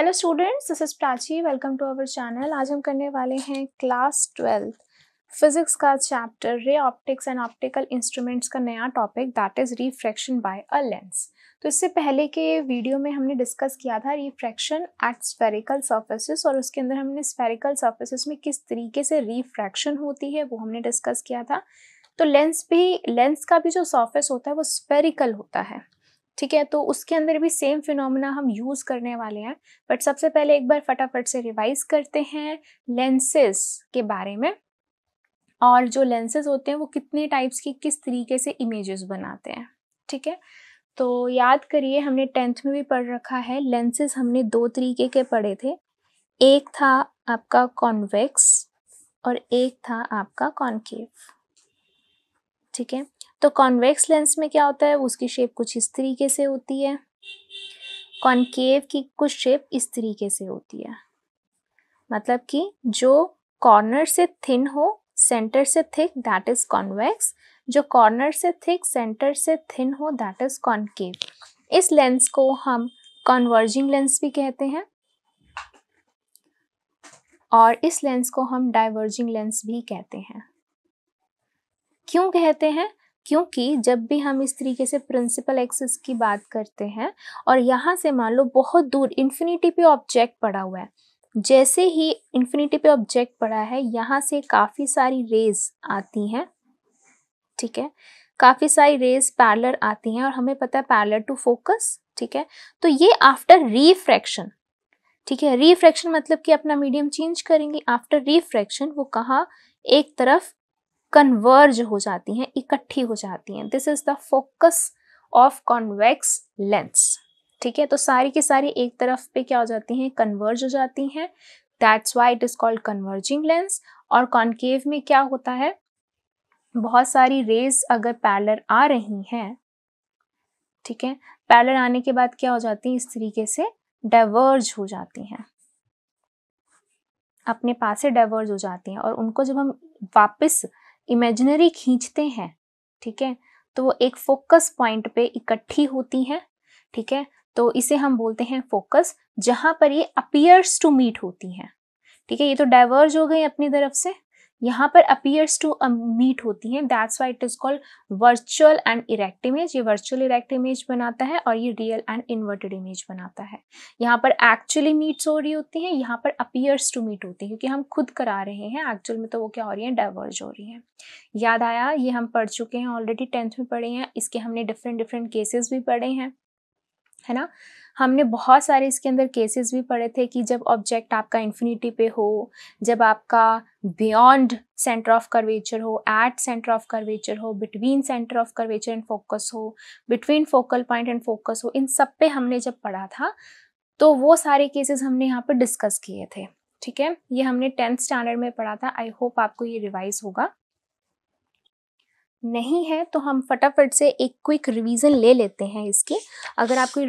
Hello students this is Prachi welcome to our channel आज हम करने वाले हैं क्लास ट्वेल्थ फिजिक्स का chapter ray optics and optical instruments का नया topic that is refraction by a lens तो इससे पहले के वीडियो में हमने डिस्कस किया था रिफ्रैक्शन एट स्फेरिकल सर्फेसिस और उसके अंदर हमने स्फेरिकल सर्फेसिस में किस तरीके से रिफ्रैक्शन होती है वो हमने डिस्कस किया था तो लेंस भी लेंस का भी जो सर्फेस होता है वो स्फेरिकल होता है ठीक है तो उसके अंदर भी सेम फिनोमिना हम यूज़ करने वाले हैं बट सबसे पहले एक बार फटाफट से रिवाइज करते हैं लेंसेस के बारे में और जो लेंसेज होते हैं वो कितने टाइप्स की किस तरीके से इमेजेस बनाते हैं ठीक है तो याद करिए हमने टेंथ में भी पढ़ रखा है लेंसेज हमने दो तरीके के पढ़े थे एक था आपका कॉन्वेक्स और एक था आपका कॉन्केव ठीक है तो कॉन्वेक्स लेंस में क्या होता है उसकी शेप कुछ इस तरीके से होती है कॉन्केव की कुछ शेप इस तरीके से होती है मतलब कि जो कॉर्नर से थिन हो सेंटर से थिक दैट इज कॉन्वेक्स जो कॉर्नर से थिक सेंटर से थिन हो दैट इज कॉन्केव इस लेंस को हम कॉन्वर्जिंग लेंस भी कहते हैं और इस लेंस को हम डाइवर्जिंग लेंस भी कहते हैं क्यों कहते हैं क्योंकि जब भी हम इस तरीके से प्रिंसिपल एक्सिस की बात करते हैं और यहाँ से मान लो बहुत दूर इन्फिनिटी पे ऑब्जेक्ट पड़ा हुआ है जैसे ही इन्फिनिटी पे ऑब्जेक्ट पड़ा है यहाँ से काफ़ी सारी रेज आती हैं ठीक है काफ़ी सारी रेज पैरलर आती हैं और हमें पता है पैरलर टू फोकस ठीक है तो ये आफ्टर रिफ्रैक्शन ठीक है रिफ्रैक्शन मतलब कि अपना मीडियम चेंज करेंगे आफ्टर रिफ्रैक्शन वो कहाँ एक तरफ कन्वर्ज हो जाती हैं इकट्ठी हो जाती हैं this is the focus of convex lens ठीक है तो सारी की सारी एक तरफ पे क्या हो जाती हैं कन्वर्ज हो जाती हैं that's why it is called converging lens और कॉन्केव में क्या होता है बहुत सारी रेज अगर पैलर आ रही हैं ठीक है पैलर आने के बाद क्या हो जाती है इस तरीके से डाइवर्ज हो जाती हैं अपने पास से डाइवर्ज हो जाती हैं और उनको जब हम वापस इमेजिनरी खींचते हैं ठीक है तो वो एक फोकस पॉइंट पे इकट्ठी होती हैं ठीक है तो इसे हम बोलते हैं फोकस जहाँ पर ये अपियर्स टू मीट होती हैं ठीक है ये तो डाइवर्ज हो गई अपनी तरफ से यहाँ पर अपीयर्स टू मीट होती हैं that's why it is called virtual and erect image ये वर्चुअल इरेक्ट इमेज बनाता है और ये रियल एंड इन्वर्टेड इमेज बनाता है यहाँ पर एक्चुअली मीट्स हो रही होती हैं यहाँ पर अपीयर्स टू मीट होती है क्योंकि हम खुद करा रहे हैं एक्चुअल में तो वो क्या हो रही है डाइवर्ज हो रही है याद आया ये हम पढ़ चुके हैं ऑलरेडी टेंथ में पढ़े हैं इसके हमने डिफरेंट डिफरेंट केसेस भी पढ़े हैं है ना हमने बहुत सारे इसके अंदर केसेस भी पढ़े थे कि जब ऑब्जेक्ट आपका इन्फिनिटी पे हो जब आपका बियॉन्ड सेंटर ऑफ कर्वेचर हो एट सेंटर ऑफ कर्वेचर हो between centre of curvature and focus हो between focal point and focus हो इन सब पे हमने जब पढ़ा था तो वो सारे केसेस हमने यहाँ पर डिस्कस किए थे ठीक है ये हमने टेंथ स्टैंडर्ड में पढ़ा था आई होप आपको ये रिवाइज होगा नहीं है तो हम फटाफट से एक क्विक रिवीजन ले लेते हैं इसकी अगर आपको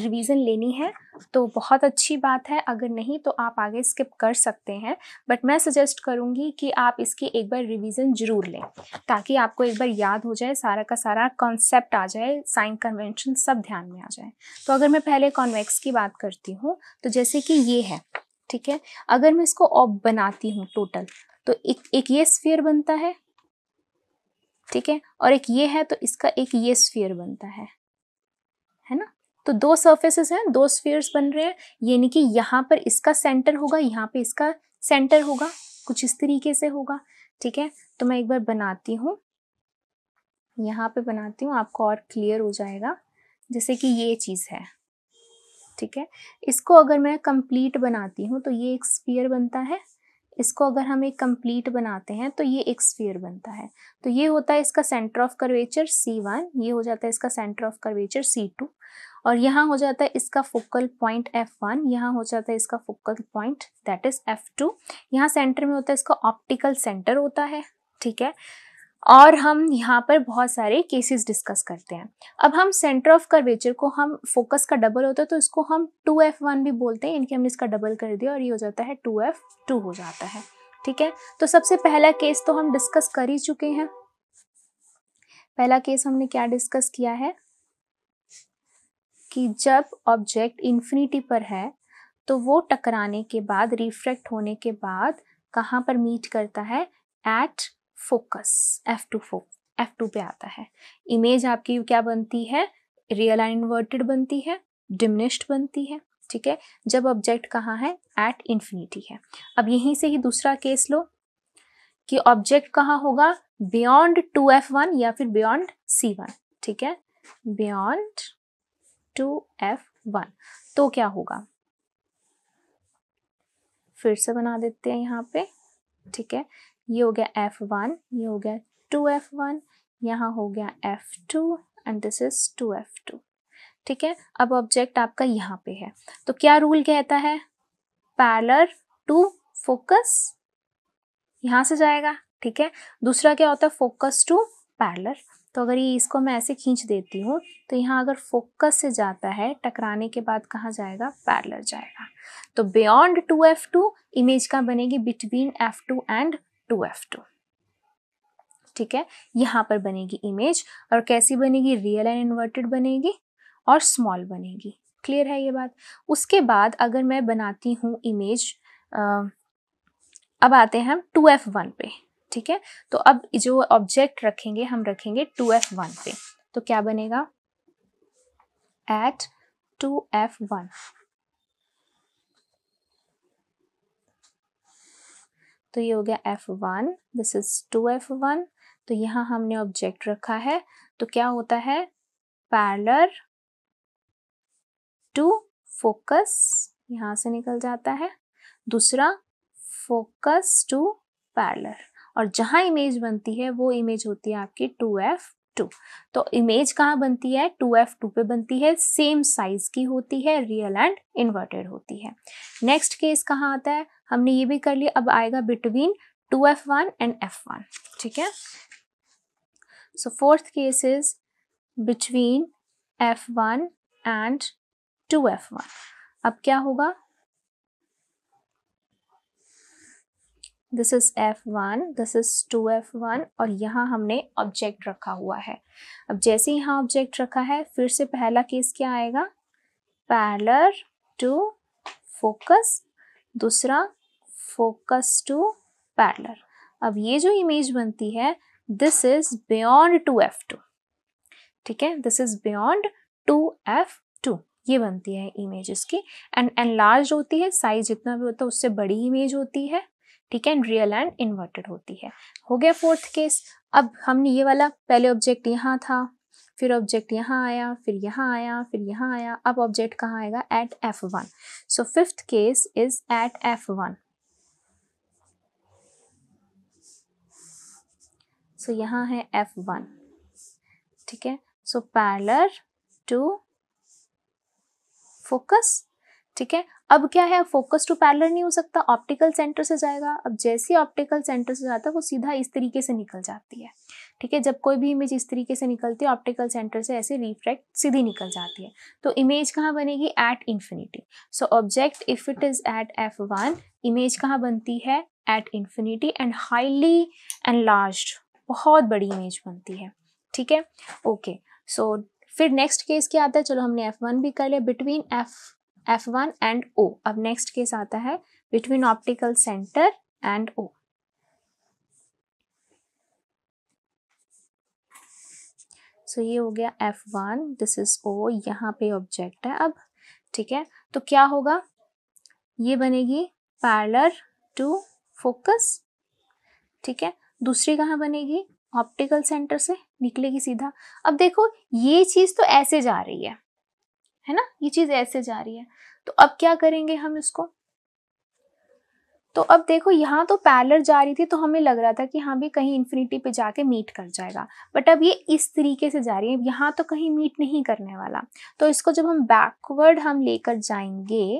रिवीजन लेनी है तो बहुत अच्छी बात है अगर नहीं तो आप आगे स्किप कर सकते हैं बट मैं सजेस्ट करूँगी कि आप इसकी एक बार रिवीजन ज़रूर लें ताकि आपको एक बार याद हो जाए सारा का सारा कॉन्सेप्ट आ जाए साइन कन्वेंशन सब ध्यान में आ जाए तो अगर मैं पहले कॉन्वेक्स की बात करती हूँ तो जैसे कि ये है ठीक है अगर मैं इसको ऑब बनाती हूँ टोटल तो एक एक ये स्फीयर बनता है ठीक है और एक ये है तो इसका एक ये स्फीयर बनता है है ना तो दो सर्फेसेस हैं दो स्फीयर्स बन रहे हैं यानी कि यहाँ पर इसका सेंटर होगा यहाँ पे इसका सेंटर होगा कुछ इस तरीके से होगा ठीक है तो मैं एक बार बनाती हूँ यहाँ पे बनाती हूँ आपको और क्लियर हो जाएगा जैसे कि ये चीज़ है ठीक है इसको अगर मैं कंप्लीट बनाती हूँ तो ये एक स्पीयर बनता है इसको अगर हम एक कंप्लीट बनाते हैं तो ये एक स्फीयर बनता है तो ये होता है इसका सेंटर ऑफ कर्वेचर C1 ये हो जाता है इसका सेंटर ऑफ कर्वेचर C2 और यहाँ हो जाता है इसका फोकल पॉइंट F1 यहाँ हो जाता है इसका focal point that is F2 यहाँ सेंटर में होता है इसका ऑप्टिकल सेंटर होता है ठीक है और हम यहाँ पर बहुत सारे केसेस डिस्कस करते हैं अब हम सेंटर ऑफ कर्वेचर को हम फोकस का डबल होता है तो इसको हम टू एफ वन भी बोलते हैं इनके हमने इसका डबल कर दिया और ये हो जाता है टू एफ टू हो जाता है ठीक है तो सबसे पहला केस तो हम डिस्कस कर ही चुके हैं पहला केस हमने क्या डिस्कस किया है कि जब ऑब्जेक्ट इन्फिनिटी पर है तो वो टकराने के बाद रिफ्रेक्ट होने के बाद कहाँ पर मीट करता है at focus F two for F two पे आता है इमेज आपकी क्या बनती है रियल एंड इन्वर्टेड बनती है डिमिनिश्ड बनती है ठीक है जब ऑब्जेक्ट कहाँ है एट इन्फिनिटी है अब यहीं से ही दूसरा केस लो कि ऑब्जेक्ट कहाँ होगा बियॉन्ड टू एफ वन या फिर बियॉन्ड सी वन ठीक है बियॉन्ड टू एफ वन तो क्या होगा फिर से बना देते हैं यहाँ पे ठीक है ये हो गया एफ वन ये हो गया टू एफ वन यहाँ हो गया F two and this is two F two ठीक है अब ऑब्जेक्ट आपका यहाँ पे है तो क्या रूल कहता है पैलर टू फोकस यहाँ से जाएगा ठीक है दूसरा क्या होता है फोकस टू पैलर तो अगर ये इसको मैं ऐसे खींच देती हूँ तो यहाँ अगर फोकस से जाता है टकराने के बाद कहाँ जाएगा पैरलर जाएगा तो beyond two F two image का बनेगी between F two and two F two ठीक है यहाँ पर बनेगी इमेज और कैसी बनेगी रियल एंड इन्वर्टेड बनेगी और स्मॉल बनेगी क्लियर है ये बात उसके बाद अगर मैं बनाती हूँ इमेज अब आते हैं हम टू एफ वन पे ठीक है तो अब जो ऑब्जेक्ट रखेंगे हम रखेंगे टू एफ वन पे तो क्या बनेगा एट टू एफ वन तो ये हो गया F one this is two F one तो यहाँ हमने ऑब्जेक्ट रखा है तो क्या होता है पैरलर टू फोकस यहाँ से निकल जाता है दूसरा फोकस टू पैरलर और जहाँ इमेज बनती है वो इमेज होती है आपकी टू एफ टू तो इमेज कहाँ बनती है टू एफ टू पे बनती है सेम साइज की होती है रियल एंड इन्वर्टेड होती है नेक्स्ट केस कहाँ आता है हमने ये भी कर लिया अब आएगा between two F one and F one ठीक है so fourth case is between F one and two F one अब क्या होगा this is F one this is two F one और यहाँ हमने ऑब्जेक्ट रखा हुआ है अब जैसे यहाँ ऑब्जेक्ट रखा है फिर से पहला केस क्या आएगा पैरलर टू फोकस दूसरा फोकस टू पैरलर अब ये जो इमेज बनती है this is beyond two F two ठीक है this is beyond two F two ये बनती है इमेज इसकी एंड एंड लार्ज होती है साइज जितना भी होता है उससे बड़ी इमेज होती है ठीक है एंड रियल एंड इन्वर्टेड होती है हो गया फोर्थ केस अब हमने ये वाला पहले ऑब्जेक्ट यहाँ था फिर ऑब्जेक्ट यहाँ आया फिर यहाँ आया फिर यहाँ आया अब ऑब्जेक्ट कहाँ आएगा at F one so fifth case is at F one so यहाँ है एफ वन ठीक है सो पैरलर टू फोकस ठीक है अब क्या है फोकस टू पैरलर नहीं हो सकता ऑप्टिकल सेंटर से जाएगा अब जैसे ऑप्टिकल सेंटर से जाता है वो सीधा इस तरीके से निकल जाती है ठीक है जब कोई भी इमेज इस तरीके से निकलती है ऑप्टिकल सेंटर से ऐसे रिफ्रैक्ट सीधी निकल जाती है तो इमेज कहाँ बनेगी at infinity so object if it is at F one image कहाँ बनती है at infinity and highly and large बहुत बड़ी इमेज बनती है ठीक है ओके सो फिर नेक्स्ट केस क्या आता है चलो हमने एफ वन भी कर लिया between F F one and O अब नेक्स्ट केस आता है between optical centre and O so ये हो गया F one this is O यहाँ पे ऑब्जेक्ट है अब ठीक है तो क्या होगा ये बनेगी पैरलर टू फोकस ठीक है दूसरी कहाँ बनेगी ऑप्टिकल सेंटर से निकलेगी सीधा अब देखो ये चीज़ तो ऐसे जा रही है है ना ये चीज़ ऐसे जा रही है तो अब क्या करेंगे हम इसको तो अब देखो यहाँ तो पैलर जा रही थी तो हमें लग रहा था कि हाँ भी कहीं इन्फिनिटी पे जाके मीट कर जाएगा बट अब ये इस तरीके से जा रही है यहाँ तो कहीं मीट नहीं करने वाला तो इसको जब हम बैकवर्ड हम लेकर जाएंगे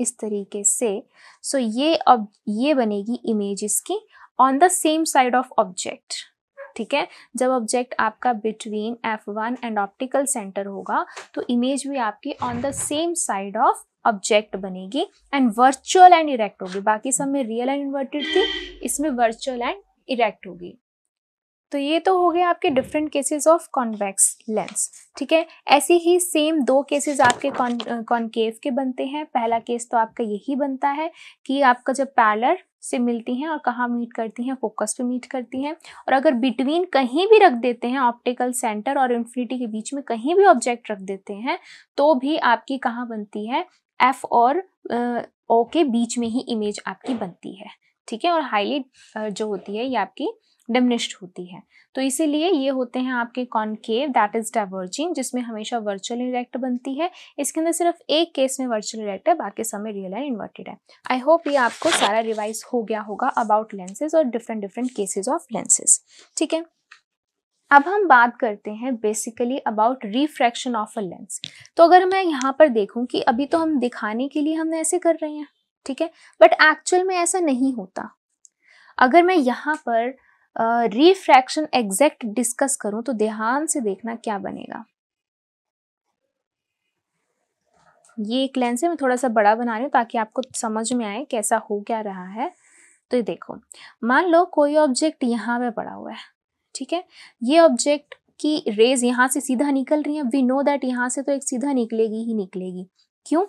इस तरीके से सो ये अब ये बनेगी इमेज इसकी on the same side of object ठीक है जब ऑब्जेक्ट आपका between F one and optical centre होगा तो इमेज भी आपकी on the same side of object बनेगी एंड वर्चुअल एंड इरेक्ट होगी बाकी सब में रियल एंड इन्वर्टेड थी इसमें वर्चुअल एंड इरेक्ट होगी तो ये तो हो गए आपके different cases of convex lens ठीक है ऐसे ही सेम दो केसेस आपके कॉन्केव के बनते हैं पहला केस तो आपका यही बनता है कि आपका जब पैलर से मिलती हैं और कहाँ मीट करती हैं फोकस पे मीट करती हैं और अगर बिटवीन कहीं भी रख देते हैं ऑप्टिकल सेंटर और इन्फिनिटी के बीच में कहीं भी ऑब्जेक्ट रख देते हैं तो भी आपकी कहाँ बनती है एफ और ओ के बीच में ही इमेज आपकी बनती है ठीक है और हाईली जो होती है ये आपकी डिमनिश्ड होती है तो इसीलिए ये होते हैं आपके कॉनकेव दैट इज डाइवर्जिंग जिसमें हमेशा वर्चुअल इरेक्ट बनती है इसके अंदर सिर्फ एक केस में वर्चुअल इरेक्ट है बाकी समय रियल एंड इन्वर्टेड है आई होप ये आपको सारा रिवाइज हो गया होगा अबाउट लेंसेज और different different cases of lenses ठीक है अब हम बात करते हैं basically about refraction of a lens तो अगर मैं यहाँ पर देखूँ कि अभी तो हम दिखाने के लिए हम ऐसे कर रहे हैं ठीक है बट एक्चुअल में ऐसा नहीं होता अगर मैं यहाँ पर रिफ्रैक्शन एग्जैक्ट डिस्कस करूं तो ध्यान से देखना क्या बनेगा ये एक लेंस है मैं थोड़ा सा बड़ा बना रही हूँ ताकि आपको समझ में आए कैसा हो क्या रहा है तो ये देखो मान लो कोई ऑब्जेक्ट यहाँ पे पड़ा हुआ है ठीक है ये ऑब्जेक्ट की रेज यहाँ से सीधा निकल रही है वी नो दैट यहाँ से तो एक सीधा निकलेगी ही निकलेगी क्यों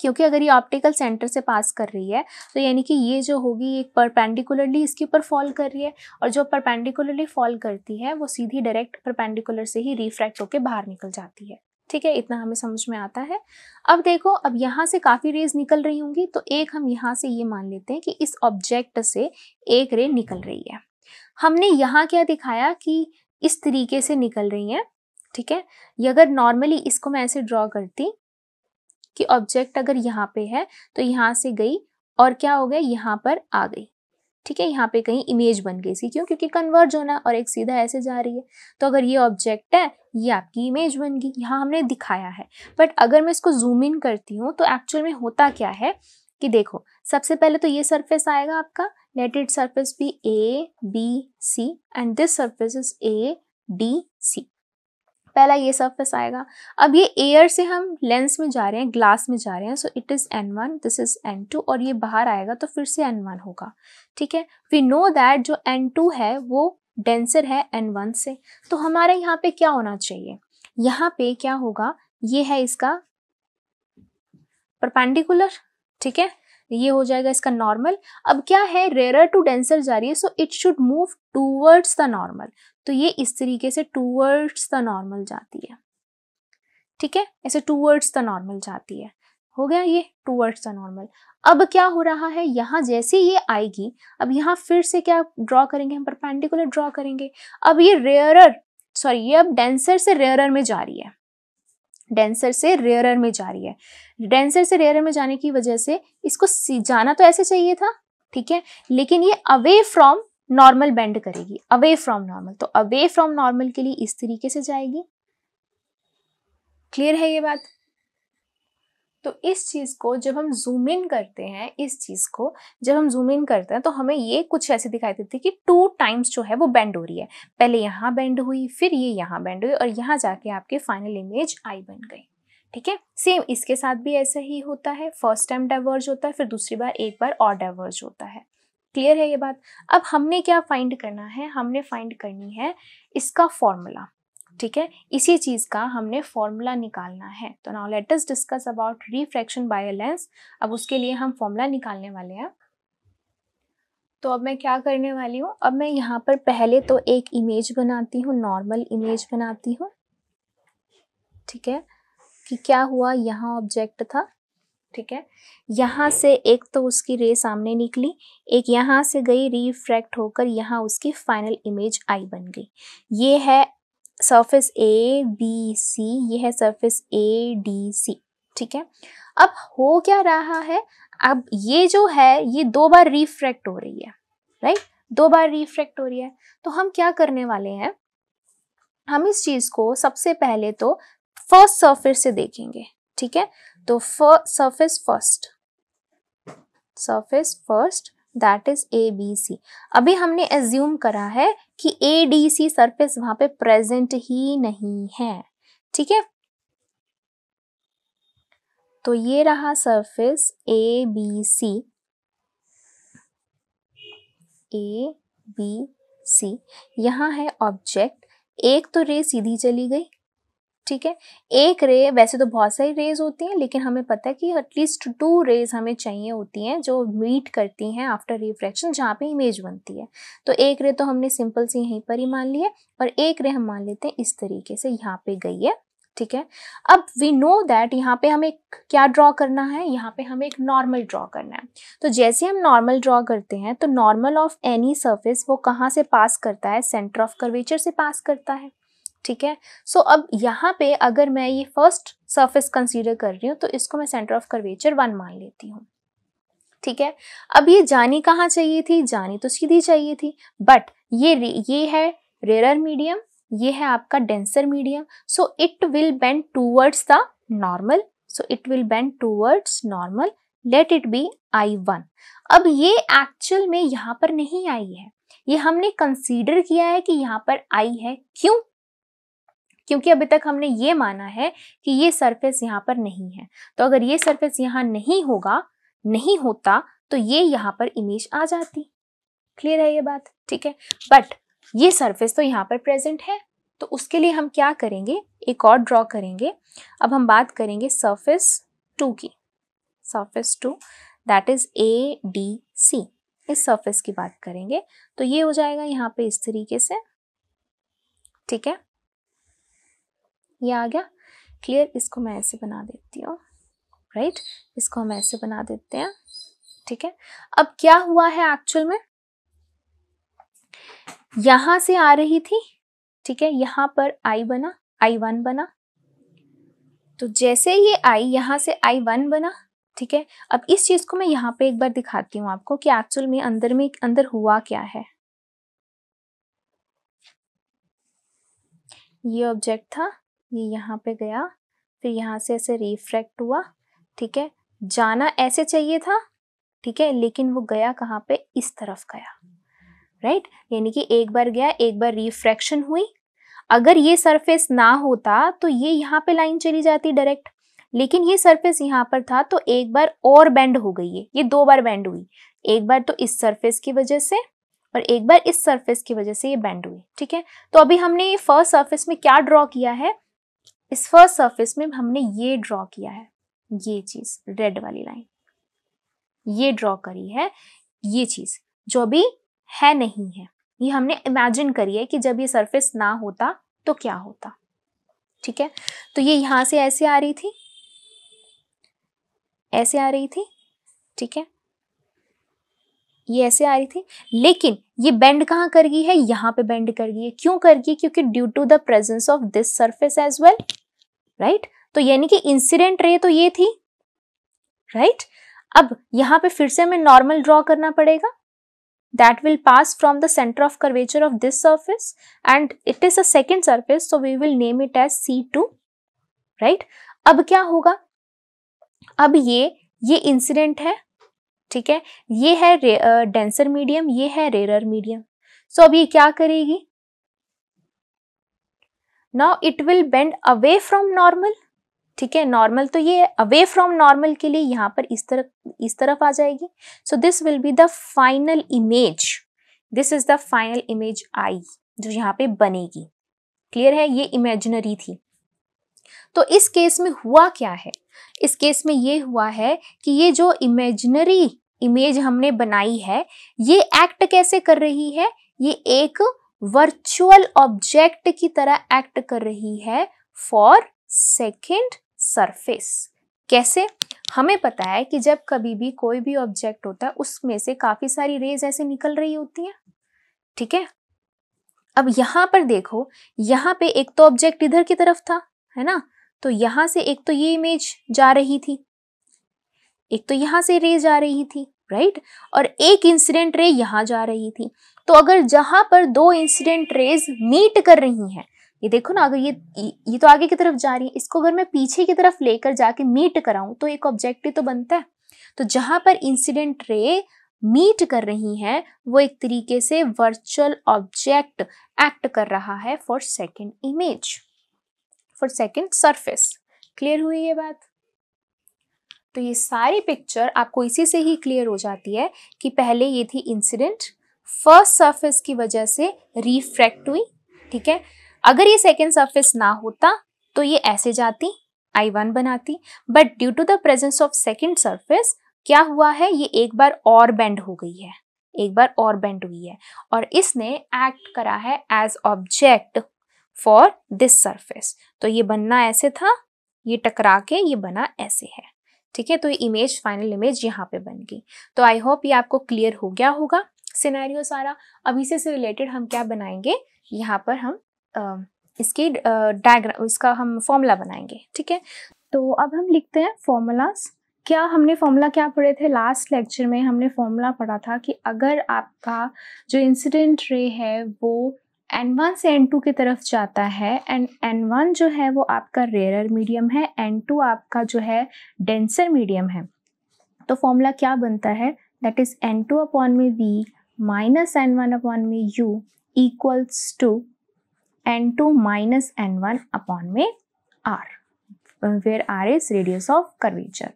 क्योंकि अगर ये ऑप्टिकल सेंटर से पास कर रही है तो यानी कि ये जो होगी ये परपेंडिकुलरली इसके ऊपर फॉल कर रही है और जो परपेंडिकुलरली फॉल करती है वो सीधी डायरेक्ट परपेंडिकुलर से ही रिफ्रैक्ट होकर बाहर निकल जाती है ठीक है इतना हमें समझ में आता है अब देखो अब यहाँ से काफ़ी रेज निकल रही होंगी तो एक हम यहाँ से ये मान लेते हैं कि इस ऑब्जेक्ट से एक रे निकल रही है हमने यहाँ क्या दिखाया कि इस तरीके से निकल रही हैं ठीक है ये अगर नॉर्मली इसको मैं ऐसे ड्रॉ करती कि ऑब्जेक्ट अगर यहाँ पे है तो यहाँ से गई और क्या हो गया यहाँ पर आ गई ठीक है यहाँ पे कहीं इमेज बन गई सी क्यों क्योंकि कन्वर्ज होना और एक सीधा ऐसे जा रही है तो अगर ये ऑब्जेक्ट है ये आपकी इमेज बन गई यहाँ हमने दिखाया है बट अगर मैं इसको जूम इन करती हूँ तो एक्चुअल में होता क्या है कि देखो सबसे पहले तो ये सरफेस आएगा आपका नेटेड सरफेस भी A B C and this surface is A D C पहला ये सर्फेस आएगा अब ये एयर से हम लेंस में जा रहे हैं ग्लास में जा रहे हैं so it is n one this is n two और ये बाहर आएगा तो फिर से एन वन होगा ठीक है वी नो दैट जो एन टू है वो डेंसर है एन वन से तो हमारे यहाँ पे क्या होना चाहिए यहाँ पे क्या होगा ये है इसका परपेंडिकुलर ठीक है ये हो जाएगा इसका नॉर्मल अब क्या है रेयर टू डेंसर जा रही है so it should move towards the normal तो ये इस तरीके से टूवर्ड्स द नॉर्मल जाती है ठीक है ऐसे टूवर्ड्स द नॉर्मल जाती है हो गया ये टूवर्ड्स द नॉर्मल अब क्या हो रहा है यहाँ जैसे ये आएगी अब यहाँ फिर से क्या ड्रॉ करेंगे हम परपेंडिकुलर ड्रॉ करेंगे अब ये रेयरर सॉरी ये अब डेंसर से रेयरर में जा रही है डेंसर से रेयरर में जा रही है डेंसर से रेयरर में जाने की वजह से इसको जाना तो ऐसे चाहिए था ठीक है लेकिन ये अवे फ्रॉम नॉर्मल बेंड करेगी अवे फ्रॉम नॉर्मल तो अवे फ्रॉम नॉर्मल के लिए इस तरीके से जाएगी क्लियर है ये बात तो इस चीज़ को जब हम जूम इन करते हैं इस चीज़ को जब हम जूम इन करते हैं तो हमें ये कुछ ऐसे दिखाई देती है कि टू टाइम्स जो है वो बेंड हो रही है पहले यहाँ बेंड हुई फिर ये यहाँ बेंड हुई और यहाँ जाके आपके फाइनल इमेज आई बन गई ठीक है सेम इसके साथ भी ऐसा ही होता है फर्स्ट टाइम डाइवर्ज होता है फिर दूसरी बार एक बार और डाइवर्ज होता है क्लियर है ये बात अब हमने क्या फाइंड करना है हमने फाइंड करनी है इसका फॉर्मूला ठीक है इसी चीज का हमने फॉर्मूला निकालना है तो now let us discuss about refraction by lens अब उसके लिए हम फॉर्मूला निकालने वाले हैं तो अब मैं क्या करने वाली हूँ अब मैं यहाँ पर पहले तो एक इमेज बनाती हूँ नॉर्मल इमेज बनाती हूँ ठीक है कि क्या हुआ यहाँ ऑब्जेक्ट था ठीक है यहाँ से एक तो उसकी रे सामने निकली एक यहाँ से गई रिफ्रैक्ट होकर यहाँ उसकी फाइनल इमेज आई बन गई ये है सरफेस ए बी सी ये है सरफेस ए डी सी ठीक है अब हो क्या रहा है अब ये जो है ये दो बार रिफ्रैक्ट हो रही है राइट दो बार रिफ्रैक्ट हो रही है तो हम क्या करने वाले हैं हम इस चीज को सबसे पहले तो फर्स्ट सरफेस से देखेंगे ठीक है तो surface first surface first that is A B C अभी हमने एज्यूम करा है कि ए डी सी सर्फेस वहां पे प्रेजेंट ही नहीं है ठीक है तो ये रहा surface A B C A B C यहां है ऑब्जेक्ट एक तो रे सीधी चली गई ठीक है एक रे वैसे तो बहुत सारी रेज होती हैं लेकिन हमें पता है कि एटलीस्ट टू रेज हमें चाहिए होती हैं जो मीट करती हैं आफ्टर रिफ्रैक्शन जहाँ पे इमेज बनती है तो एक रे तो हमने सिंपल से यहीं पर ही मान ली है और एक रे हम मान लेते हैं इस तरीके से यहाँ पे गई है ठीक है अब वी नो दैट यहाँ पे हमें क्या ड्रॉ करना है यहाँ पे हमें एक नॉर्मल ड्रॉ करना है तो जैसे हम नॉर्मल ड्रॉ करते हैं तो नॉर्मल ऑफ एनी सर्फेस वो कहाँ से पास करता है सेंटर ऑफ कर्वेचर से पास करता है ठीक है सो अब यहाँ पे अगर मैं ये फर्स्ट सर्फेस कंसिडर कर रही हूँ तो इसको मैं सेंटर ऑफ कर्वेचर वन मान लेती हूँ ठीक है अब ये जानी कहाँ चाहिए थी जानी तो सीधी चाहिए थी बट ये ये है रेरर मीडियम ये है आपका denser medium so it will bend towards the normal so it will bend towards normal let it be I one अब ये एक्चुअल में यहाँ पर नहीं आई है ये हमने कंसीडर किया है कि यहाँ पर आई है क्यों क्योंकि अभी तक हमने ये माना है कि ये सरफेस यहाँ पर नहीं है तो अगर ये सरफेस यहाँ नहीं होगा नहीं होता तो ये यहाँ पर इमेज आ जाती क्लियर है ये बात ठीक है बट ये सरफेस तो यहाँ पर प्रेजेंट है तो उसके लिए हम क्या करेंगे एक और ड्रॉ करेंगे अब हम बात करेंगे सरफेस टू की surface two that is A D C इस सरफेस की बात करेंगे तो ये हो जाएगा यहाँ पे इस तरीके से ठीक है ये आ गया क्लियर इसको मैं ऐसे बना देती हूँ राइट इसको हम ऐसे बना देते हैं ठीक है अब क्या हुआ है एक्चुअल में यहां से आ रही थी ठीक है यहां पर आई बना आई वन बना तो जैसे ये आई यहां से आई वन बना ठीक है अब इस चीज को मैं यहां पे एक बार दिखाती हूं आपको कि एक्चुअल में अंदर में अंदर हुआ क्या है ये ऑब्जेक्ट था ये यहाँ पे गया फिर यहाँ से ऐसे रिफ्रैक्ट हुआ ठीक है जाना ऐसे चाहिए था ठीक है लेकिन वो गया कहाँ पे इस तरफ गया राइट यानी कि एक बार गया एक बार रिफ्रैक्शन हुई अगर ये सरफेस ना होता तो ये यहाँ पे लाइन चली जाती डायरेक्ट लेकिन ये सरफेस यहाँ पर था तो एक बार और बैंड हो गई है ये दो बार बैंड हुई एक बार तो इस सरफेस की वजह से और एक बार इस सरफेस की वजह से ये बैंड हुई ठीक है तो अभी हमने ये फर्स्ट सरफेस में क्या ड्रॉ किया है इस फर्स्ट सरफेस में हमने ये ड्रॉ किया है ये चीज रेड वाली लाइन ये ड्रॉ करी है ये चीज जो भी है नहीं है ये हमने इमेजिन करी है कि जब ये सरफेस ना होता तो क्या होता ठीक है तो ये यहां से ऐसे आ रही थी ऐसे आ रही थी ठीक है ये ऐसे आ रही थी लेकिन ये बेंड कहाँ कर गई है यहाँ पे बेंड कर गई है क्यों कर गई क्योंकि due to the presence of this surface as well right तो यानी कि इंसिडेंट रे तो ये थी राइट right? अब यहाँ पे फिर से हमें नॉर्मल ड्रॉ करना पड़ेगा that will pass from the centre of curvature of this surface and it is a second surface so we will name it as C two right अब क्या होगा अब ये ये इंसिडेंट है ठीक है ये है डेंसर मीडियम ये है रेरर मीडियम सो अब ये क्या करेगी now it will bend away from normal ठीक है नॉर्मल तो ये अवे फ्रॉम नॉर्मल के लिए यहाँ पर इस तरफ इस तरफ आ जाएगी so this will be the final image this is the final image I जो यहाँ पे बनेगी क्लियर है ये इमेजिनरी थी तो इस केस में हुआ क्या है इस केस में ये हुआ है कि ये जो इमेजिनरी इमेज हमने बनाई है ये एक्ट कैसे कर रही है ये एक वर्चुअल ऑब्जेक्ट की तरह एक्ट कर रही है फॉर सेकेंड सरफेस कैसे हमें पता है कि जब कभी भी कोई भी ऑब्जेक्ट होता है उसमें से काफी सारी रेज ऐसे निकल रही होती हैं ठीक है अब यहां पर देखो यहां पे एक तो ऑब्जेक्ट इधर की तरफ था है ना तो यहाँ से एक तो ये इमेज जा रही थी एक तो यहाँ से रे जा रही थी राइट और एक इंसिडेंट रे यहाँ जा रही थी तो अगर जहाँ पर दो इंसिडेंट रेज मीट कर रही हैं ये देखो ना अगर ये ये तो आगे की तरफ जा रही है इसको अगर मैं पीछे की तरफ लेकर जाके मीट कराऊं तो एक ऑब्जेक्टिव तो बनता है तो जहाँ पर इंसिडेंट रे मीट कर रही है वो एक तरीके से वर्चुअल ऑब्जेक्ट एक्ट कर रहा है for second image for second surface clear हुई ये बात तो ये सारी पिक्चर आपको इसी से ही क्लियर हो जाती है कि पहले ये थी इंसिडेंट फर्स्ट सरफेस की वजह से रिफ्रैक्ट हुई ठीक है अगर ये सेकेंड सरफेस ना होता तो ये ऐसे जाती आई वन बनाती but due to the presence of second surface क्या हुआ है ये एक बार और बेंड हो गई है एक बार और बेंड हुई है और इसने एक्ट करा है as object for this surface तो ये बनना ऐसे था ये टकरा के ये बना ऐसे है ठीक है तो ये इमेज फाइनल इमेज यहाँ पे बन गई तो आई होप ये आपको क्लियर हो गया होगा सिनेरियो सारा अब इसे से रिलेटेड हम क्या बनाएंगे यहाँ पर हम आ, इसकी डायग्राम इसका हम फॉर्मूला बनाएंगे ठीक है तो अब हम लिखते हैं फॉर्मूलाज क्या हमने फॉर्मूला क्या पढ़े थे लास्ट लेक्चर में हमने फॉर्मूला पढ़ा था कि अगर आपका जो इंसिडेंट रे है वो एन वन से एन टू की तरफ जाता है एंड एन वन जो है वो आपका रेयरर मीडियम है एन टू आपका जो है डेंसर मीडियम है तो फॉर्मूला क्या बनता है that is N two upon में we minus N one upon में u equals to N two minus N one upon में R where R is radius of curvature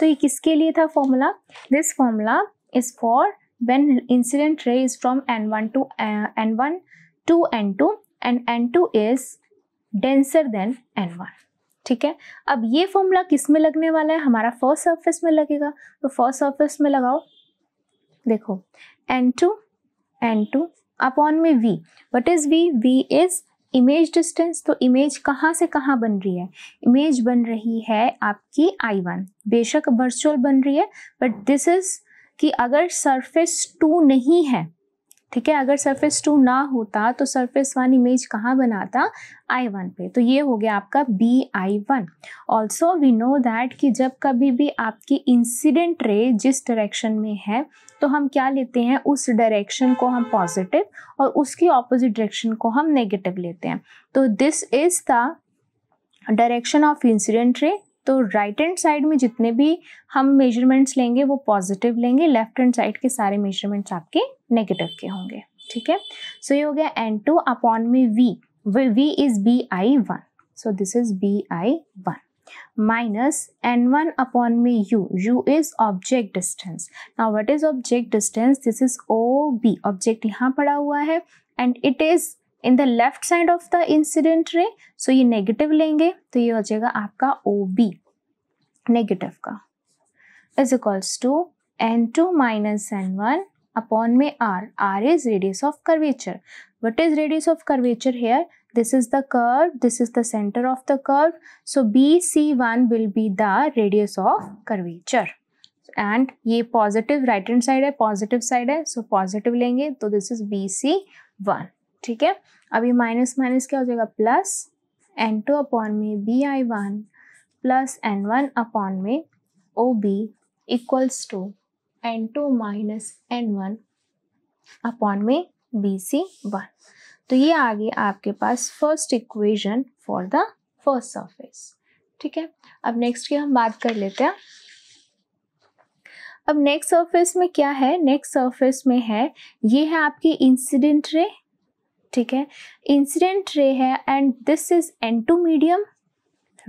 तो ये किसके लिए था formula this formula is for when incident ray is from n one to n one to to n and n two is denser than n one ठीक है अब ये formula किस में लगने वाला है हमारा फर्स्ट सर्फेस में लगेगा तो फर्स्ट सर्फेस में लगाओ देखो n two N two upon में v what is v we is image distance तो इमेज कहाँ से कहाँ बन रही है इमेज बन रही है आपकी आई वन बेशक वर्चुअल बन रही है बट दिस इज कि अगर सरफेस टू नहीं है ठीक है अगर सरफेस टू ना होता तो सरफेस वन इमेज कहाँ बनाता आई वन पे तो ये हो गया आपका B I one also we know that कि जब कभी भी आपकी इंसिडेंट रे जिस डायरेक्शन में है तो हम क्या लेते हैं उस डायरेक्शन को हम पॉजिटिव और उसकी ऑपोजिट डायरेक्शन को हम नेगेटिव लेते हैं तो this is the direction of incident ray so right hand side में जितने भी हम मेजरमेंट्स लेंगे वो पॉजिटिव लेंगे लेफ्ट हैंड साइड के सारे मेजरमेंट्स आपके नेगेटिव के होंगे ठीक है सो ये हो गया एन टू अपॉन में we we is B I one so this is B I one minus N one upon में u u is object distance now what is object distance this is O B object यहाँ पड़ा हुआ है and it is in the left side of the incident ray so ये negative लेंगे तो ये हो जाएगा आपका ओ बी नेगेटिव का is equals to N two minus N one upon में R R is radius of curvature what is radius of curvature here this is the curve this is the centre of the curve so B C one will be the radius of curvature and ये positive right hand side है positive side है so so positive लेंगे तो this is B C one ठीक है अब ये minus minus क्या हो जाएगा प्लस एन टू अपॉन में B I one plus N one upon में O B equals to N two minus N one upon में बी सी वन तो ये आ गई आपके पास first equation for the first surface ठीक है अब नेक्स्ट की हम बात कर लेते हैं अब नेक्स्ट सरफेस में क्या है नेक्स्ट सरफेस में है ये है आपकी इंसिडेंट रे ठीक है इंसिडेंट रे है and this is N two medium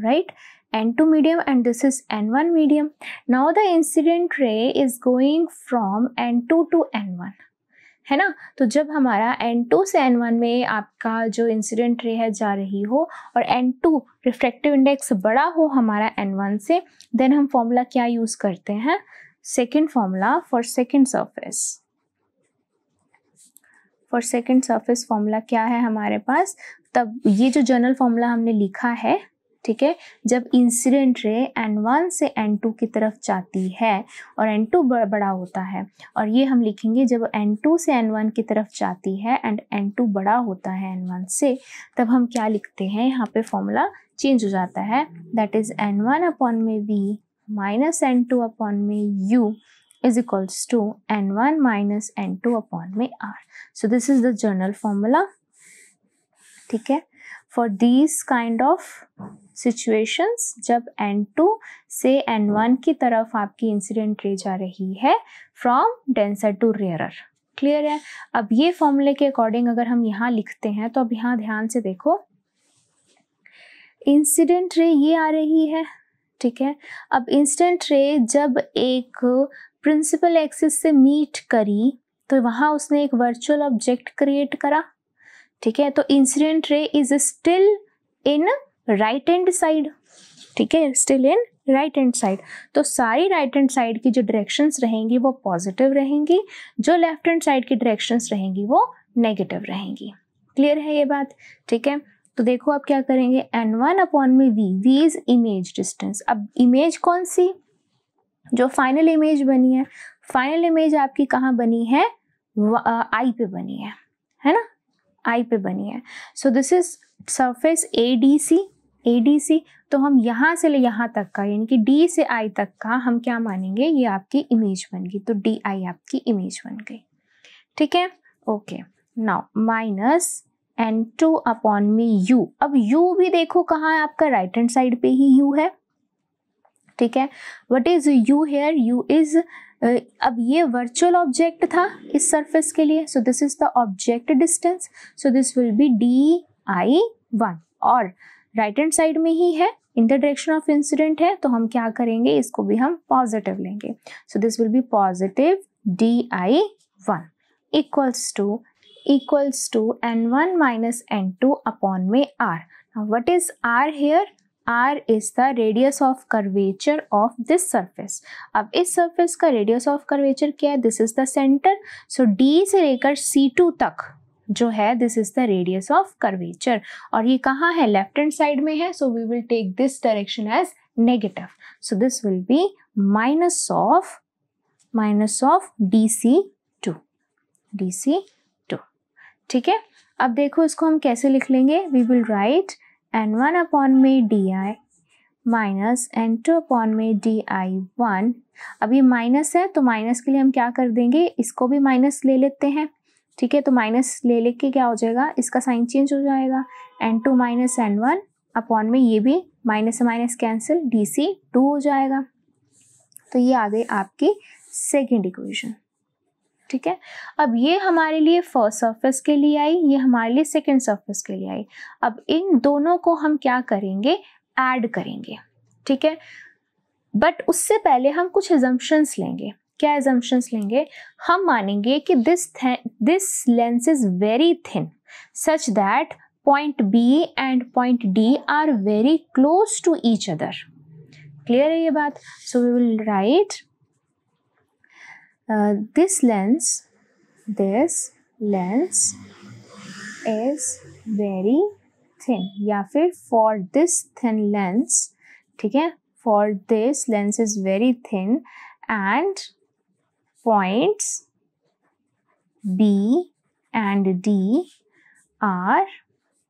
right N two medium and this is n one medium now the incident ray is going from n two to n one है ना तो जब हमारा n two से n one में आपका जो incident ray है जा रही हो और एन टू रिफ्रेक्टिव इंडेक्स बड़ा हो हमारा एन वन से देन हम फॉर्मूला क्या यूज़ करते हैं second formula for second surface for second surface formula क्या है हमारे पास तब ये जो जनरल फॉर्मूला हमने लिखा है ठीक है जब इंसिडेंट रे एन वन से एन टू की तरफ जाती है और एन टू बड़ा होता है और ये हम लिखेंगे जब एन टू से एन वन की तरफ जाती है एंड एन टू बड़ा होता है एन वन से तब हम क्या लिखते हैं यहाँ पे फॉर्मूला चेंज हो जाता है that is n one upon में we minus N two upon में u is equals to n1 minus n2 upon में r. So this is the general formula. ठीक है for these kind of situations जब n2 से n1 की तरफ आपकी इंसिडेंट रे जा रही है from denser to rarer clear है अब ये फॉर्मूले के अकॉर्डिंग अगर हम यहाँ लिखते हैं तो अब यहाँ ध्यान से देखो इंसिडेंट रे ये आ रही है ठीक है अब इंस्टेंट रे जब एक प्रिंसिपल एक्सिस से मीट करी तो वहाँ उसने एक वर्चुअल ऑब्जेक्ट क्रिएट करा ठीक है तो incident ray is still in right and side ठीक है still in right and side तो सारी राइट एंड साइड की जो डायरेक्शंस रहेंगी वो पॉजिटिव रहेंगी जो लेफ्ट एंड साइड की डायरेक्शंस रहेंगी वो नेगेटिव रहेंगी क्लियर है ये बात ठीक है तो देखो आप क्या करेंगे एन वन अपॉन में we we is image distance अब इमेज कौन सी जो फाइनल इमेज बनी है फाइनल इमेज आपकी कहाँ बनी है आई पे बनी है है ना आई पे बनी है so this is surface A D C A D C तो हम यहाँ से ले यहाँ तक का यानी कि डी से आई तक का हम क्या मानेंगे ये आपकी इमेज बन गई तो डी आई आपकी इमेज बन गई ठीक है okay now minus N two upon मी यू अब यू भी देखो कहाँ है आपका राइट हैंड साइड पे ही यू है ठीक है what is U here U is अब ये वर्चुअल ऑब्जेक्ट था इस सरफेस के लिए so this is the object distance so this will be D I one और राइट हैंड साइड में ही है in the direction of incident है तो हम क्या करेंगे इसको भी हम पॉजिटिव लेंगे so this will be positive D I one equals to equals N one minus N two upon में R what is R here R is the radius of curvature of this surface अब इस surface का radius of curvature क्या है this is the centre so D से लेकर C two तक जो है this is the radius of curvature और ये कहाँ है लेफ्ट हैंड साइड में है so we will take this direction as B minus of minus of D C two D C two ठीक है अब देखो इसको हम कैसे लिख लेंगे we will write N one upon में D I minus N two upon में डी आई वन अब ये माइनस है तो माइनस के लिए हम क्या कर देंगे इसको भी माइनस ले लेते हैं ठीक है तो माइनस ले लेके क्या हो जाएगा इसका साइन चेंज हो जाएगा N two minus N one upon में ये भी minus minus cancel D C two हो जाएगा तो ये आ गई आपकी सेकेंड इक्वेशन ठीक है अब ये हमारे लिए फर्स्ट सर्फेस के लिए आई ये हमारे लिए सेकेंड सर्फेस के लिए आई अब इन दोनों को हम क्या करेंगे एड करेंगे ठीक है बट उससे पहले हम कुछ एजम्पन्स लेंगे क्या एजम्पन्स लेंगे हम मानेंगे कि this this lens is very thin such that point B and point D are very close to each other clear है ये बात so we will write Uh, this lens, this lens is very thin या fir for this thin lens, ठीक है for this lens is very thin and points B and D are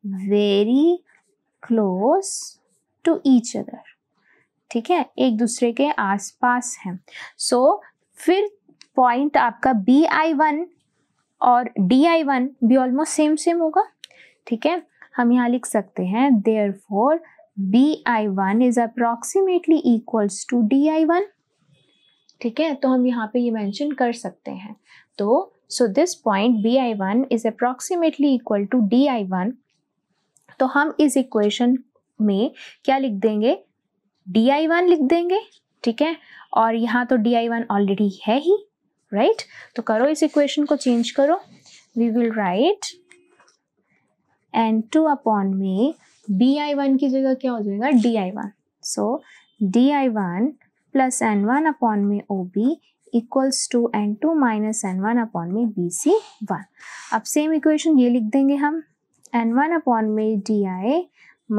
very close to each other. ठीक है एक दूसरे के आसपास हैं सो so, फिर पॉइंट आपका बी आई वन और डी आई वन भी ऑलमोस्ट सेम सेम होगा ठीक है हम यहाँ लिख सकते हैं therefore B I one is approximately equals to D I one ठीक है तो हम यहाँ पे ये मेंशन कर सकते हैं तो so this point B I one is approximately equal to D I one तो हम इस इक्वेशन में क्या लिख देंगे डी आई वन लिख देंगे ठीक है और यहाँ तो डी आई वन ऑलरेडी है ही राइट right? तो करो इस इक्वेशन को चेंज करो we will write N two upon में बी आई वन की जगह क्या हो जाएगा D I one so D I one plus N one upon में O B equals to N two minus N one upon में B C one अब same equation ये लिख देंगे हम एन वन अपॉन में D I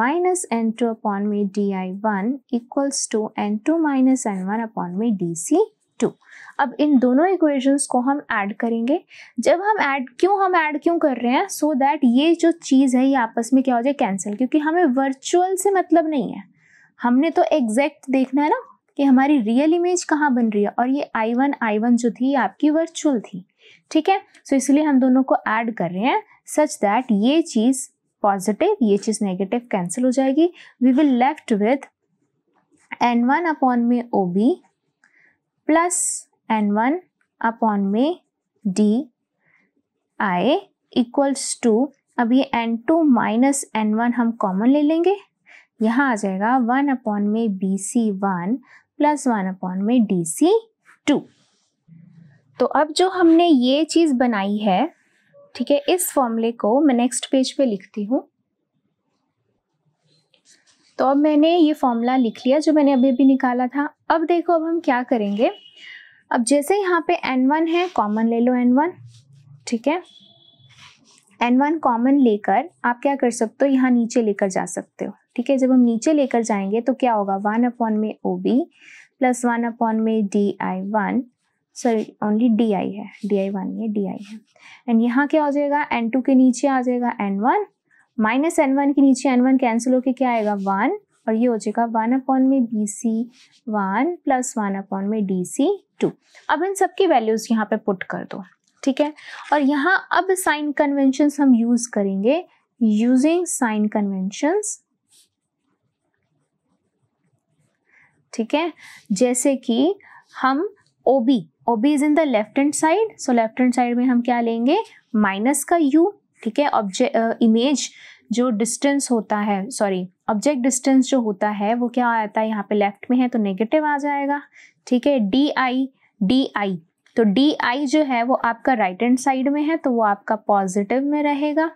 minus N two upon में D I one equals to N two minus N one upon में D C two अब इन दोनों इक्वेशंस को हम ऐड करेंगे जब हम ऐड क्यों हम ऐड क्यों कर रहे हैं सो so दैट ये जो चीज़ है ये आपस में क्या हो जाए कैंसिल क्योंकि हमें वर्चुअल से मतलब नहीं है हमने तो एग्जैक्ट देखना है ना कि हमारी रियल इमेज कहाँ बन रही है और ये आई वन आई वन जो थी आपकी वर्चुअल थी ठीक है सो so इसलिए हम दोनों को ऐड कर रहे हैं सच दैट ये चीज़ पॉजिटिव ये चीज़ नेगेटिव कैंसिल हो जाएगी we will left with N one upon में O B plus N one upon में डी आई इक्वल्स टू अब ये N two minus N one हम कॉमन ले लेंगे यहाँ आ जाएगा वन अपॉन में B C one plus one upon में डी सी टू तो अब जो हमने ये चीज़ बनाई है ठीक है इस फॉर्मूले को मैं नेक्स्ट पेज पे लिखती हूँ तो अब मैंने ये फॉर्मूला लिख लिया जो मैंने अभी अभी निकाला था अब देखो अब हम क्या करेंगे अब जैसे यहाँ पे एन वन है कॉमन ले लो एन वन ठीक है एन वन कॉमन लेकर आप क्या कर सकते हो यहाँ नीचे लेकर जा सकते हो ठीक है जब हम नीचे लेकर जाएंगे तो क्या होगा वन अपॉन में O B plus one upon में D I one sorry only D I है डी आई वन ये डी आई है एंड यहाँ क्या हो जाएगा एन टू के नीचे आ जाएगा N one minus N one के नीचे एन वन कैंसिल होकर क्या आएगा वन और ये हो जाएगा वन अपॉन में B C one plus one upon में डी सी टू अब इन सब की वैल्यूज़ यहाँ पे पुट कर दो ठीक है और यहाँ अब साइन कन्वेंशन हम यूज़ करेंगे यूजिंग साइन कन्वेंशंस ठीक है जैसे कि हम O B is in the left hand side so left hand side में हम क्या लेंगे माइनस का यू ठीक है ऑब्जेक्ट इमेज जो डिस्टेंस होता है सॉरी ऑब्जेक्ट डिस्टेंस जो होता है वो क्या आता है यहाँ पे लेफ्ट में है तो नेगेटिव आ जाएगा ठीक है डी आई डी आई तो डी आई जो है वो आपका राइट हैंड साइड में है तो वो आपका पॉजिटिव में रहेगा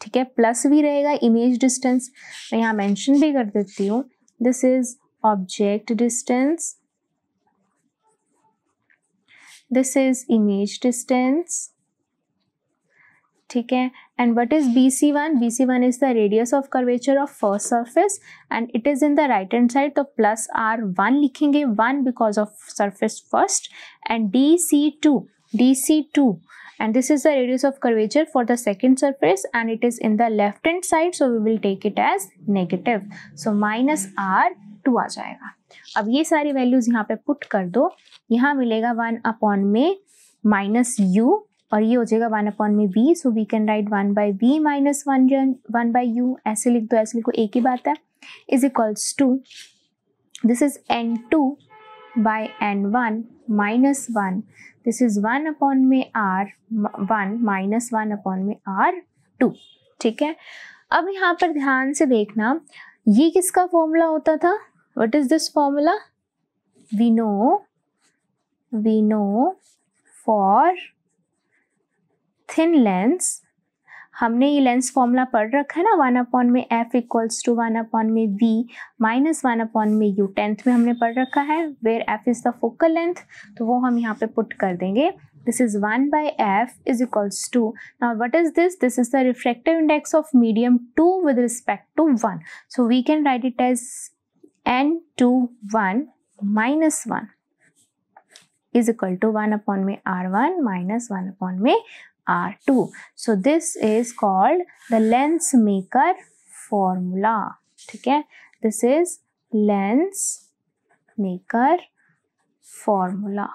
ठीक है प्लस भी रहेगा इमेज डिस्टेंस मैं यहाँ मैंशन भी कर देती हूँ this is object distance this is image distance ठीक है and what is B C one B C one is the radius of curvature of first surface and it is in the right and side तो plus R one लिखेंगे one because of surface first and D C two D C two and this is the radius of curvature for the second surface and it is in the left and side so we will take it as negative so minus R two आ जाएगा अब ये सारी values यहाँ पे put कर दो यहाँ मिलेगा वन अपॉन में माइनस यू और ये हो जाएगा वन अपॉन में B so we can write one by B minus one one by U ऐसे लिख दो ऐसे लिखो एक ही बात है is equals to this is N two by N one minus one this is one upon में R one minus one upon में आर टू ठीक है अब यहाँ पर ध्यान से देखना ये किसका फॉर्मूला होता था what is this formula we know we know for thin lens हमने ये लेंस फॉर्मूला पढ़ रखा है ना वन अपॉन में F equals to one upon में वी माइनस वन अपॉन में यू टेंथ में हमने पढ़ रखा है where F is the focal length तो वो हम यहाँ पे पुट कर देंगे this is 1 by f is equals to now what is this this is the refractive index of medium 2 with respect to 1 so we can write it as n 2 1 minus 1 is equal to 1 upon me r1 minus 1 upon me R2. So this is called the lens maker formula. Okay? This is lens maker formula.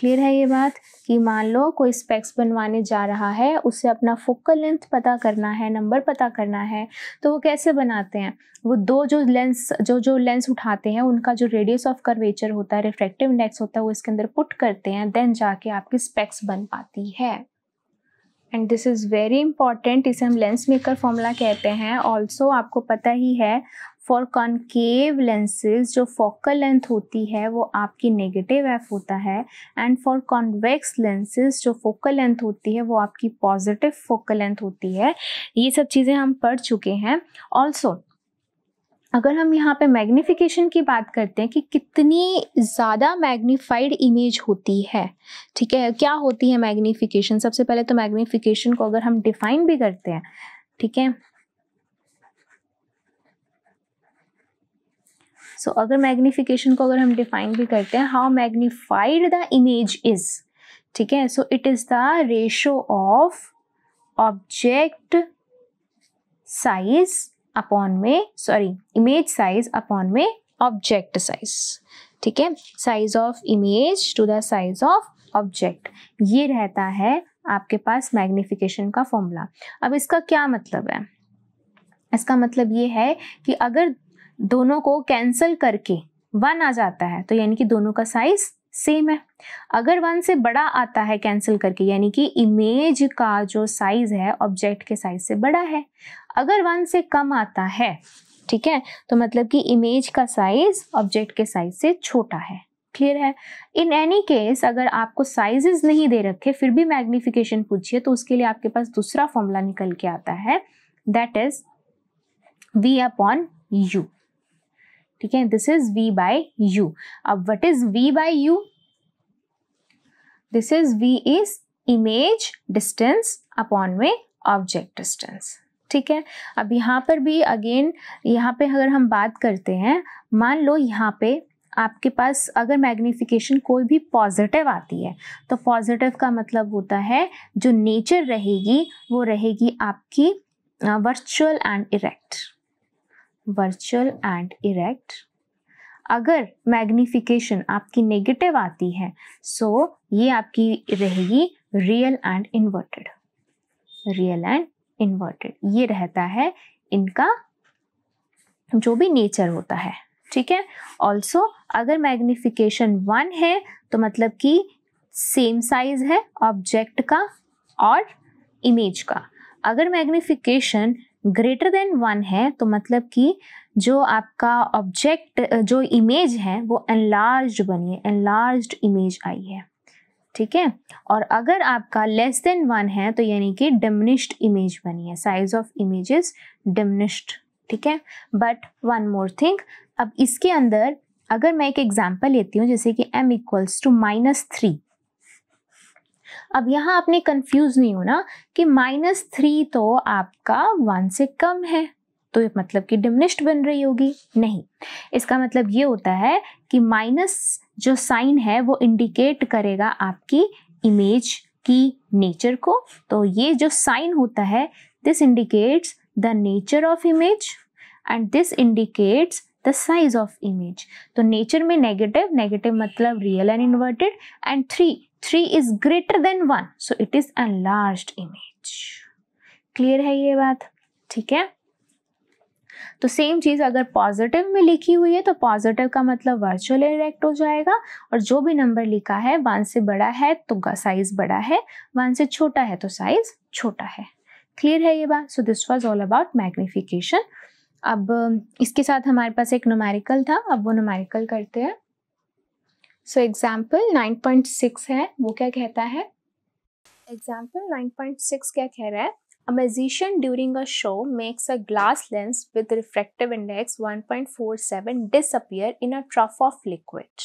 Clear है ये बात कि मान लो कोई specs बनवाने जा रहा है उसे अपना फोकल लेंथ पता करना है नंबर पता करना है तो वो कैसे बनाते हैं वो दो जो लेंस जो जो लेंस उठाते हैं उनका जो रेडियस ऑफ कर्वेचर होता है रिफ्रेक्टिव इंडेक्स होता है वो इसके अंदर पुट करते हैं देन जाके आपकी स्पेक्स बन पाती है and this is very important इसे हम लेंस मेकर फॉर्मूला कहते हैं ऑल्सो आपको पता ही है फॉर कॉन्केव लेंसेज जो फोकल लेंथ होती है वो आपकी नेगेटिव एफ होता है एंड फॉर कॉन्वेक्स लेंसेज जो फोकल लेंथ होती है वो आपकी पॉजिटिव फोकल लेंथ होती है ये सब चीज़ें हम पढ़ चुके हैं ऑल्सो अगर हम यहाँ पे मैग्नीफिकेशन की बात करते हैं कि कितनी ज़्यादा मैग्नीफाइड इमेज होती है ठीक है क्या होती है मैग्नीफिकेशन सबसे पहले तो मैग्नीफिकेशन को अगर हम डिफाइन भी करते हैं ठीक है सो so, अगर मैग्निफिकेशन को अगर हम डिफाइन भी करते हैं how magnified the image is ठीक है so it is the ratio of object size upon में सॉरी इमेज साइज अपॉन में ऑब्जेक्ट साइज ठीक है size of image to the size of object ये रहता है आपके पास मैग्निफिकेशन का फॉर्मूला अब इसका क्या मतलब है इसका मतलब ये है कि अगर दोनों को कैंसिल करके वन आ जाता है तो यानी कि दोनों का साइज सेम है अगर वन से बड़ा आता है कैंसिल करके यानी कि इमेज का जो साइज है ऑब्जेक्ट के साइज से बड़ा है अगर वन से कम आता है ठीक है तो मतलब कि इमेज का साइज ऑब्जेक्ट के साइज से छोटा है क्लियर है इन एनी केस अगर आपको साइजेस नहीं दे रखे फिर भी मैग्निफिकेशन पूछिए तो उसके लिए आपके पास दूसरा फॉर्मूला निकल के आता है that is V upon U ठीक है this is V by U अब what is V by U this is V is image distance upon में ऑब्जेक्ट डिस्टेंस ठीक है अब यहाँ पर भी अगेन यहाँ पे अगर हम बात करते हैं मान लो यहाँ पे आपके पास अगर मैग्निफिकेशन कोई भी पॉजिटिव आती है तो पॉजिटिव का मतलब होता है जो नेचर रहेगी वो रहेगी आपकी virtual and erect virtual and erect अगर मैग्निफिकेशन आपकी नेगेटिव आती है सो so ये आपकी रहेगी real and inverted real and inverted ये रहता है इनका जो भी नेचर होता है ठीक है ऑल्सो अगर मैग्निफिकेशन वन है तो मतलब कि सेम साइज है ऑब्जेक्ट का और इमेज का अगर मैग्निफिकेशन ग्रेटर देन वन है तो मतलब कि जो आपका ऑब्जेक्ट जो इमेज है वो एनलार्ज बनी है एनलार्ज इमेज आई है ठीक है और अगर आपका लेस देन वन है तो यानी कि डिमिनिश्ड इमेज बनी है साइज ऑफ इमेज डिमिनिश्ड ठीक है बट वन मोर थिंग अब इसके अंदर अगर मैं एक एग्जाम्पल लेती हूँ जैसे कि m equals to minus three अब यहाँ आपने कंफ्यूज नहीं होना कि माइनस थ्री तो आपका वन से कम है तो मतलब कि डिमनिश्ड बन रही होगी नहीं इसका मतलब ये होता है कि माइनस जो साइन है वो इंडिकेट करेगा आपकी इमेज की नेचर को तो ये जो साइन होता है this indicates the nature of image and this indicates the size of image तो नेचर में नेगेटिव नेगेटिव मतलब real and inverted and three three is greater than one so it is a large image clear है ये बात ठीक है तो same चीज़ अगर पॉजिटिव में लिखी हुई है तो पॉजिटिव का मतलब वर्चुअल इरेक्ट हो जाएगा और जो भी नंबर लिखा है वन से बड़ा है तो साइज़ बड़ा है वन से छोटा है तो साइज़ छोटा है क्लियर है ये बात so this was all about magnification अब इसके साथ हमारे पास एक नुमेरिकल था अब वो नुमेरिकल करते हैं सो एग्जाम्पल 9.6 है वो क्या कहता है एग्जाम्पल 9.6 क्या कह रहा है a during a show makes a glass lens with refractive index 1.47 disappear in a trough of liquid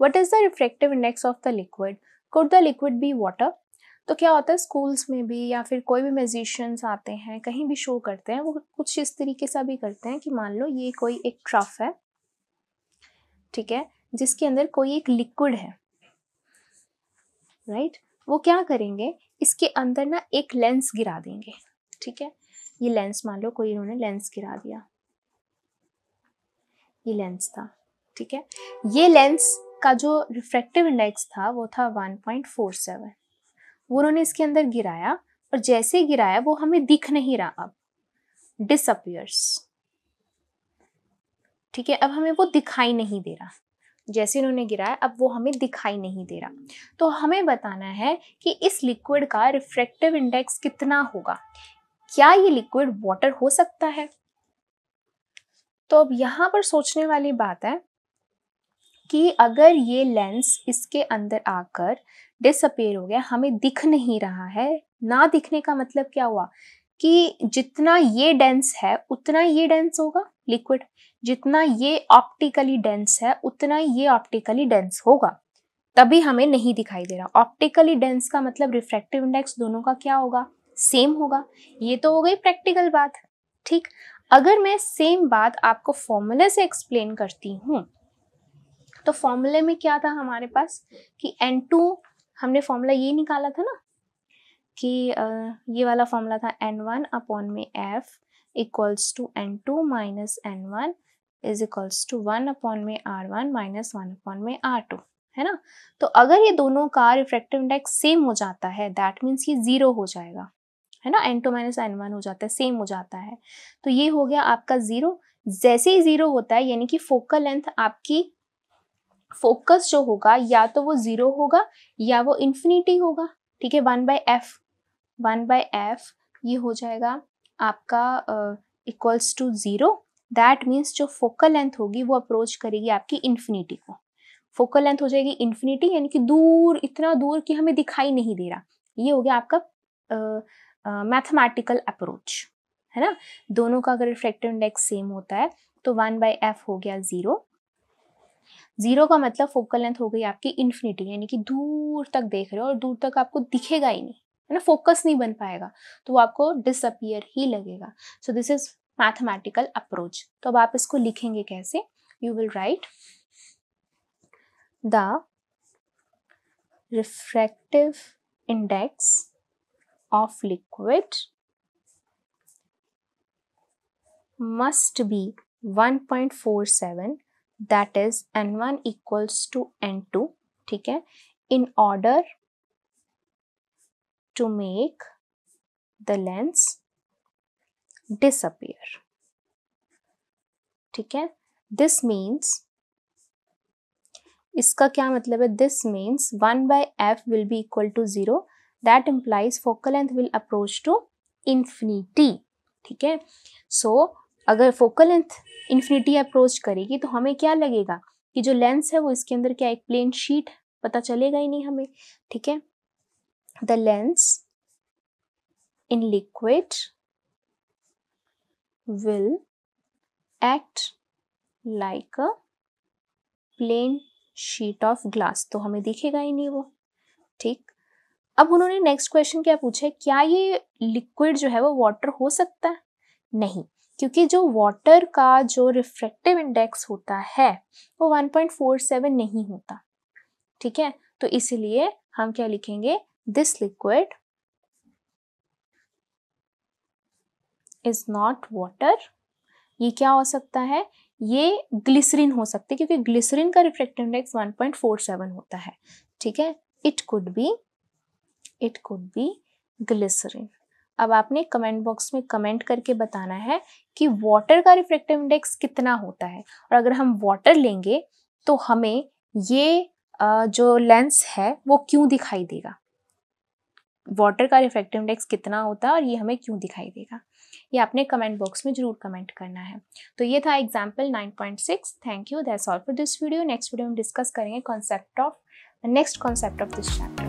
what is the refractive index of the liquid could the liquid be water तो क्या होता है schools में भी या फिर कोई भी म्यूजिशियंस आते हैं कहीं भी शो करते हैं वो कुछ इस तरीके से भी करते हैं कि मान लो ये कोई एक ट्रफ है ठीक है जिसके अंदर कोई एक लिक्विड है राइट वो क्या करेंगे इसके अंदर ना एक लेंस गिरा देंगे ठीक है ये लेंस मान लो कोई इन्होंने लेंस गिरा दिया ये लेंस था ठीक है ये लेंस का जो रिफ्रेक्टिव इंडेक्स था वो था वन पॉइंट फोर सेवन वो उन्होंने इसके अंदर गिराया और जैसे गिराया वो हमें दिख नहीं रहा अब डिसअपियर्स ठीक है अब हमें वो दिखाई नहीं दे रहा जैसे इन्होंने गिराया अब वो हमें दिखाई नहीं दे रहा तो हमें बताना है कि इस लिक्विड का रिफ्रैक्टिव इंडेक्स कितना होगा क्या ये लिक्विड वाटर हो सकता है तो अब यहाँ पर सोचने वाली बात है कि अगर ये लेंस इसके अंदर आकर डिसअपेयर हो गया हमें दिख नहीं रहा है ना दिखने का मतलब क्या हुआ कि जितना ये डेंस है उतना ये डेंस होगा लिक्विड जितना ये ऑप्टिकली डेंस है उतना ये ऑप्टिकली डेंस होगा तभी हमें नहीं दिखाई दे रहा ऑप्टिकली डेंस का मतलब रिफ्रैक्टिव इंडेक्स दोनों का क्या होगा सेम होगा ये तो हो गई प्रैक्टिकल बात ठीक अगर मैं सेम बात आपको फॉर्मूले से एक्सप्लेन करती हूँ तो फॉर्मूले में क्या था हमारे पास कि एन टू हमने फॉर्मूला ये निकाला था ना कि ये वाला फॉर्मूला था एन वन अपॉन में F equals to N two minus N one is equals to one upon में R one minus one upon में आर टू है ना तो अगर ये दोनों का रिफ्रैक्टिव इंडेक्स सेम हो जाता है दैट मीन्स ये ज़ीरो हो जाएगा है ना N two minus N one हो जाता है सेम हो जाता है तो ये हो गया आपका ज़ीरो जैसे ही ज़ीरो होता है यानी कि फोकल लेंथ आपकी फोकस जो होगा या तो वो जीरो होगा या वो इन्फिनिटी होगा ठीक है one by F one by F ये हो जाएगा आपका equals to zero that means जो फोकल लेंथ होगी वो अप्रोच करेगी आपकी इन्फिनिटी को फोकल लेंथ हो जाएगी इन्फिनिटी यानी कि दूर इतना दूर कि हमें दिखाई नहीं दे रहा ये हो गया आपका मैथमेटिकल uh, अप्रोच uh, है ना दोनों का अगर रिफ्लेक्टिव इंडेक्स सेम होता है तो वन बाई एफ हो गया ज़ीरो जीरो का मतलब फोकल लेंथ हो गई आपकी इन्फिनिटी यानी कि दूर तक देख रहे हो और दूर तक आपको दिखेगा ही नहीं है ना फोकस नहीं बन पाएगा तो वो आपको डिसअपियर ही लगेगा so this is mathematical approach तो अब आप इसको लिखेंगे कैसे you will write the index of liquid must be one point four seven that is n1 equals to n2 okay in order to make the lens disappear okay this means iska kya matlab hai? this means 1 by f will be equal to 0 that implies focal length will approach to infinity okay so अगर focal length infinity approach करेगी तो हमें क्या लगेगा कि जो lens है वो इसके अंदर क्या एक प्लेन शीट पता चलेगा ही नहीं हमें ठीक है the lens in liquid will act like a plane sheet of glass तो हमें दिखेगा ही नहीं वो ठीक अब उन्होंने नेक्स्ट क्वेश्चन क्या पूछा है क्या ये लिक्विड जो है वो वाटर हो सकता है नहीं क्योंकि जो वाटर का जो रिफ्रेक्टिव इंडेक्स होता है वो 1.47 नहीं होता ठीक है तो इसीलिए हम क्या लिखेंगे this liquid is not water ये क्या हो सकता है ये ग्लिसरीन हो सकते क्योंकि ग्लिसरीन का रिफ्रेक्टिव इंडेक्स 1.47 होता है ठीक है it could be it could be glycerine अब आपने कमेंट बॉक्स में कमेंट करके बताना है कि वाटर का रिफ्रेक्टिव इंडेक्स कितना होता है और अगर हम वाटर लेंगे तो हमें ये जो लेंस है वो क्यों दिखाई देगा वाटर का रिफ्रेक्टिव इंडेक्स कितना होता है और ये हमें क्यों दिखाई देगा ये आपने कमेंट बॉक्स में जरूर कमेंट करना है तो ये था example 9.6 thank you that's all for this video next video हम डिस्कस करेंगे concept of next concept of this chapter